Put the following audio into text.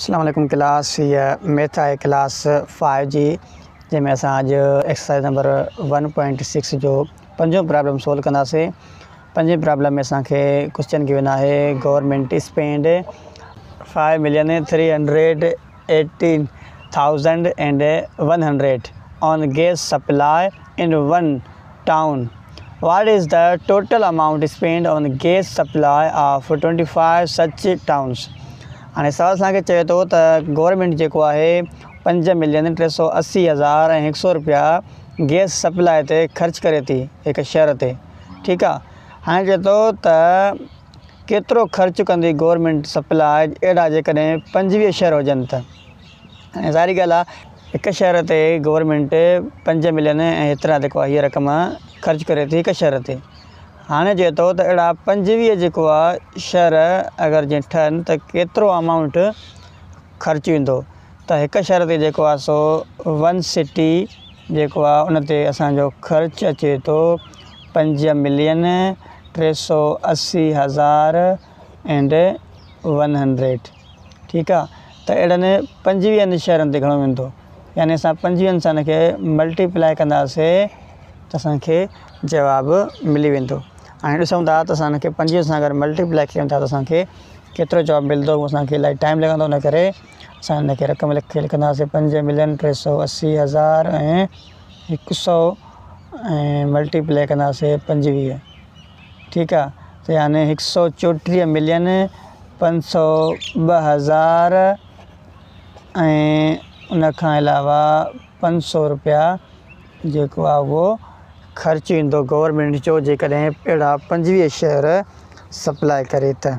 Aslam class ये math है class five जी जैमें अस अज exercise number one point six जो पंजो प्रॉब्लम सोल्व कंदासीं पंजे प्रॉब्लम में असांखे क्वेश्चन गिवन है government spend five million three hundred eighteen thousand and one hundred on gas supply in one town what is the total amount spend on gas supply of twenty five such towns हाणे सवाल असांखे चए थो त government जेको आहे पंज million टे सौ असी हज़ार ऐं हिक सौ रुपया गैस सप्लाई ते ख़र्चु करे थी हिकु शहर ते ठीकु आहे हाणे चए थो त केतिरो ख़र्चु कंदी गवरमेंट सप्लाइ अहिड़ा जेकॾहिं पंजवीह शहर हुजनि त सारी ॻाल्हि आहे हिक शहर ते गवरमेंट पंज मिलियन ऐं हेतिरा जेको आहे हीअ रक़म ख़र्चु करे थी हिकु शहर ते हाणे चए थो त अहिड़ा पंजवीह जेको आहे शहर अगरि जे ठहनि त केतिरो अमाउंट ख़र्चु ईंदो त हिकु शहर ते जेको आहे सो वन सिटी जेको आहे उन ते असांजो ख़र्चु अचे थो पंज मिलियन टे सौ असी हज़ार एंड वन हंड्रेड ठीकु आहे त अहिड़नि पंजवीहनि शहरनि ते घणो वेंदो यानी असां पंजवीहनि सां हिनखे मल्टीप्लाए कंदासीं त असांखे जवाबु मिली वेंदो हाणे ॾिसूं था त असां हिनखे पंजवीह सां अगरि मल्टीप्लाए कयूं था त असांखे केतिरो जॉब मिलंदो असांखे इलाही टाइम लॻंदो उन करे असां हिनखे रक़म रखियल कंदासीं पंज मिलियन टे सौ असी हज़ार ऐं हिक सौ ऐं मल्टीप्लाए कंदासीं पंजवीह ठीकु आहे त हिकु सौ चोटीह मिलियन पंज सौ ॿ हज़ार रुपया जेको आहे खर्च ईंदो गवर्मेंट जो जैसे अहिड़ा पंजवी शहर सप्लाई करे तो